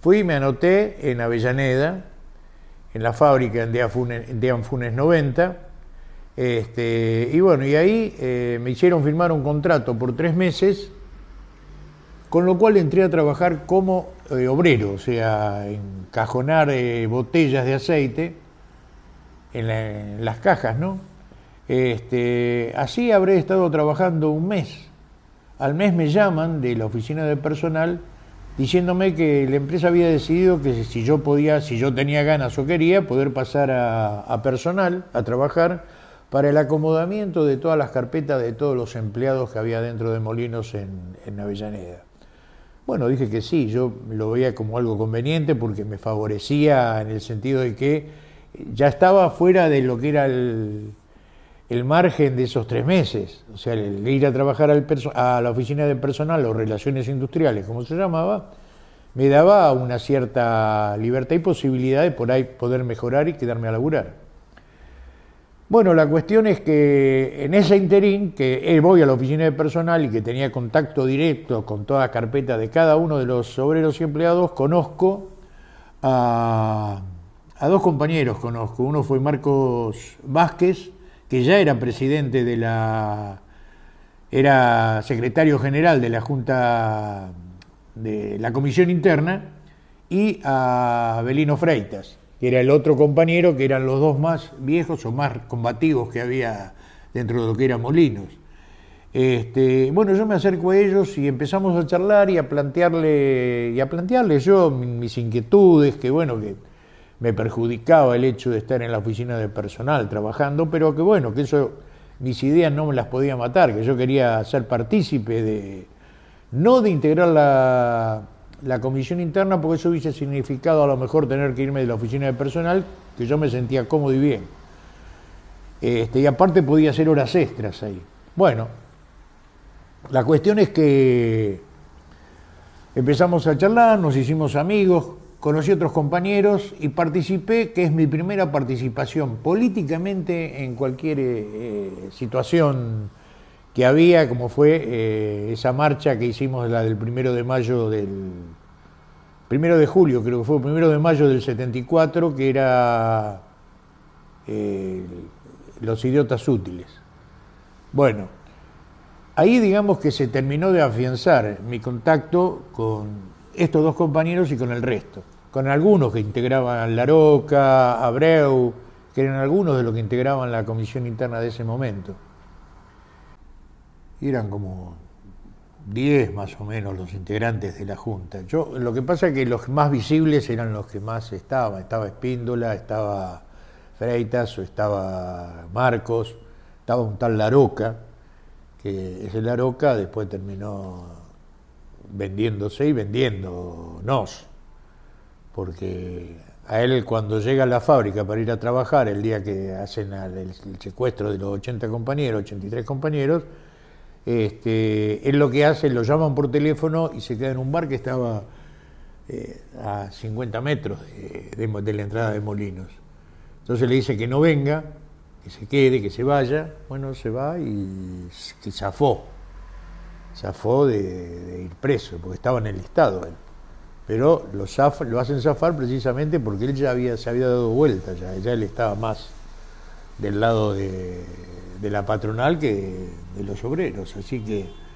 Fui y me anoté en Avellaneda, en la fábrica de Anfunes, 90. y bueno, y ahí eh, me hicieron firmar un contrato por tres meses, con lo cual entré a trabajar como eh, obrero, o sea, encajonar eh, botellas de aceite en, las cajas, ¿no? Este, así habré estado trabajando un mes. Al mes me llaman de la oficina de personal diciéndome que la empresa había decidido que si yo podía, si yo tenía ganas o quería, poder pasar a, personal, a trabajar, para el acomodamiento de todas las carpetas de todos los empleados que había dentro de Molinos en, en Avellaneda. Bueno, dije que sí, yo lo veía como algo conveniente porque me favorecía en el sentido de que ya estaba fuera de lo que era el, el margen de esos tres meses, o sea, el ir a trabajar a la oficina de personal o relaciones industriales, como se llamaba, me daba una cierta libertad y posibilidad de por ahí poder mejorar y quedarme a laburar. Bueno, la cuestión es que en ese interín, que eh, voy a la oficina de personal y que tenía contacto directo con toda carpeta de cada uno de los obreros y empleados, conozco a, a dos compañeros, conozco. Uno fue Marcos Vázquez, que ya era presidente de la. era secretario general de la Junta de la Comisión Interna, y a Belino Freitas, que era el otro compañero, que eran los dos más viejos o más combativos que había dentro de lo que era Molinos. Este, bueno, yo me acerco a ellos y empezamos a charlar y a plantearle, y a plantearles yo mis inquietudes, que bueno, que me perjudicaba el hecho de estar en la oficina de personal trabajando, pero que bueno, que eso mis ideas no me las podía matar, que yo quería ser partícipe de, no de integrar la, comisión interna, porque eso hubiese significado a lo mejor tener que irme de la oficina de personal, que yo me sentía cómodo y bien. Este, y aparte podía hacer horas extras ahí. Bueno, la cuestión es que empezamos a charlar, nos hicimos amigos, conocí otros compañeros y participé, que es mi primera participación políticamente en cualquier eh, eh, situación que había, como fue eh, esa marcha que hicimos, la del primero de mayo del... Primero de julio, creo que fue, primero de mayo del 74, que era los idiotas útiles. Bueno, ahí digamos que se terminó de afianzar mi contacto con estos dos compañeros y con el resto. Con algunos que integraban Laroca, Roca, Abreu, que eran algunos de los que integraban la comisión interna de ese momento. eran como 10 más o menos los integrantes de la Junta. Yo, lo que pasa es que los más visibles eran los que más estaban. Estaba Espíndola, estaba Freitas, o estaba Marcos, estaba un tal Laroca, que ese Laroca después terminó vendiéndose y vendiéndonos, porque a él cuando llega a la fábrica para ir a trabajar, el día que hacen el, secuestro de los 80 compañeros, 83 compañeros, este, él lo que hace, lo llaman por teléfono y se queda en un bar que estaba eh, a 50 metros de, la entrada de Molinos. Entonces le dice que no venga, que se quede, que se vaya. Bueno, se va y se zafó zafó de, ir preso, porque estaba en el Estado él. Pero lo, lo hacen zafar precisamente porque él ya había, se había dado vuelta, ya, ya él estaba más del lado de, de la patronal que de los obreros. Así que